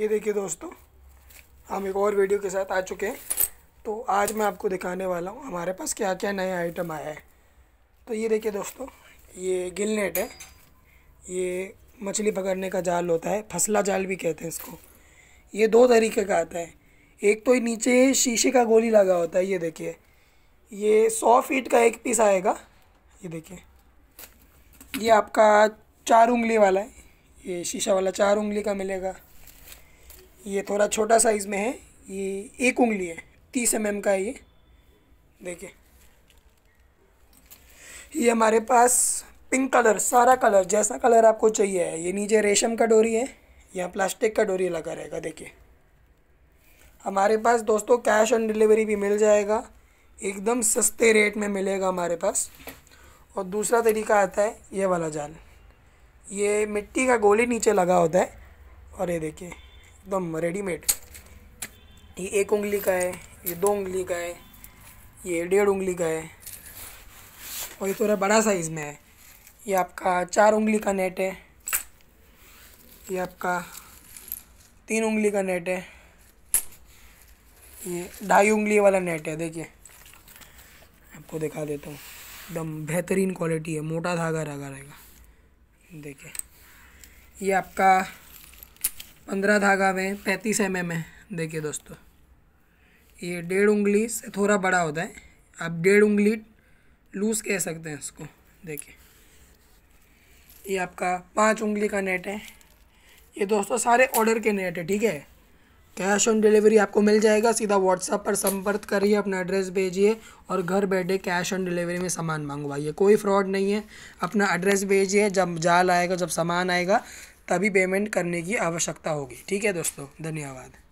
ये देखिए दोस्तों हम एक और वीडियो के साथ आ चुके हैं तो आज मैं आपको दिखाने वाला हूँ हमारे पास क्या क्या नया आइटम आया है तो ये देखिए दोस्तों ये गिल नेट है ये मछली पकड़ने का जाल होता है फसला जाल भी कहते हैं इसको ये दो तरीके का आता है एक तो नीचे शीशे का गोली लगा होता है ये देखिए ये सौ फीट का एक पीस आएगा ये देखिए ये आपका चार उंगली वाला है ये शीशा वाला चार उंगली का मिलेगा ये थोड़ा छोटा साइज़ में है ये एक उंगली है तीस एम mm का है ये देखिए ये हमारे पास पिंक कलर सारा कलर जैसा कलर आपको चाहिए है ये नीचे रेशम का डोरी है यहाँ प्लास्टिक का डोरी लगा रहेगा देखिए हमारे पास दोस्तों कैश ऑन डिलीवरी भी मिल जाएगा एकदम सस्ते रेट में मिलेगा हमारे पास और दूसरा तरीका आता है ये वाला जाल ये मिट्टी का गोली नीचे लगा होता है और ये देखिए एकदम रेडीमेड ये एक उंगली का है ये दो उंगली का है ये डेढ़ उंगली का है और ये थोड़ा बड़ा साइज़ में है ये आपका चार उंगली का नेट है ये आपका तीन उंगली का नेट है ये ढाई उंगली वाला नेट है देखिए आपको दिखा देता हूँ एकदम बेहतरीन क्वालिटी है मोटा धागा रहेगा देखिए ये आपका पंद्रह धागा में पैंतीस एम एम है देखिए दोस्तों ये डेढ़ उंगली से थोड़ा बड़ा होता है आप डेढ़ उंगली लूज़ कह सकते हैं इसको देखिए ये आपका पाँच उंगली का नेट है ये दोस्तों सारे ऑर्डर के नेट है ठीक है कैश ऑन डिलीवरी आपको मिल जाएगा सीधा व्हाट्सएप पर संपर्क करिए अपना एड्रेस भेजिए और घर बैठे कैश ऑन डिलीवरी में सामान मंगवाइए कोई फ्रॉड नहीं है अपना एड्रेस भेजिए जब जाल आएगा जब सामान आएगा तभी पेमेंट करने की आवश्यकता होगी ठीक है दोस्तों धन्यवाद